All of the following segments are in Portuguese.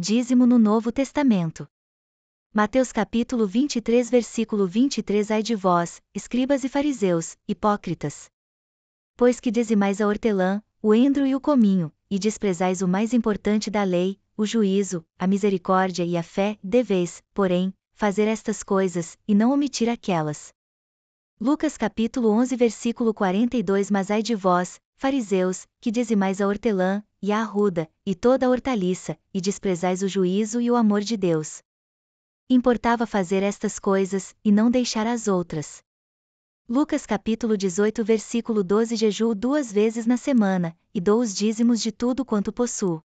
dízimo no Novo Testamento. Mateus capítulo 23 versículo 23 Ai de vós, escribas e fariseus, hipócritas! Pois que dizimais a hortelã, o endro e o cominho, e desprezais o mais importante da lei, o juízo, a misericórdia e a fé, deveis, porém, fazer estas coisas, e não omitir aquelas. Lucas capítulo 11 versículo 42 Mas ai de vós, Fariseus, que dizimais a hortelã, e a arruda, e toda a hortaliça, e desprezais o juízo e o amor de Deus. Importava fazer estas coisas, e não deixar as outras. Lucas capítulo 18 versículo 12 Jejuo duas vezes na semana, e dou os dízimos de tudo quanto possuo.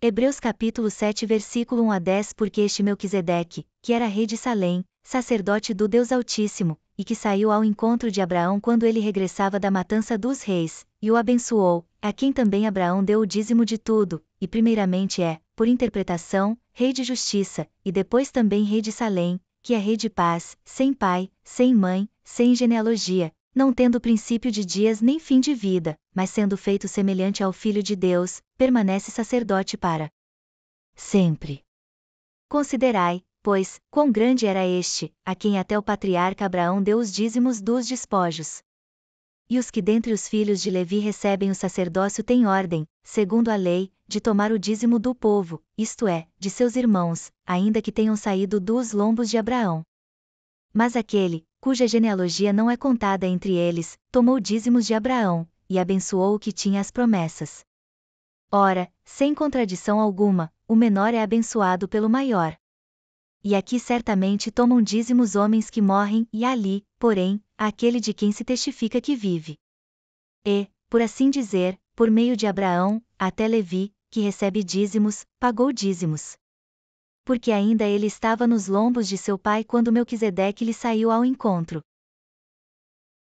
Hebreus capítulo 7 versículo 1 a 10 Porque este Melquisedeque, que era rei de Salém, sacerdote do Deus Altíssimo, e que saiu ao encontro de Abraão quando ele regressava da matança dos reis, e o abençoou, a quem também Abraão deu o dízimo de tudo, e primeiramente é, por interpretação, rei de justiça, e depois também rei de Salém, que é rei de paz, sem pai, sem mãe, sem genealogia, não tendo princípio de dias nem fim de vida, mas sendo feito semelhante ao Filho de Deus, permanece sacerdote para sempre. Considerai, pois, quão grande era este, a quem até o patriarca Abraão deu os dízimos dos despojos. E os que dentre os filhos de Levi recebem o sacerdócio têm ordem, segundo a lei, de tomar o dízimo do povo, isto é, de seus irmãos, ainda que tenham saído dos lombos de Abraão. Mas aquele, cuja genealogia não é contada entre eles, tomou dízimos de Abraão, e abençoou o que tinha as promessas. Ora, sem contradição alguma, o menor é abençoado pelo maior e aqui certamente tomam dízimos homens que morrem, e ali, porém, aquele de quem se testifica que vive. E, por assim dizer, por meio de Abraão, até Levi, que recebe dízimos, pagou dízimos. Porque ainda ele estava nos lombos de seu pai quando Melquisedeque lhe saiu ao encontro.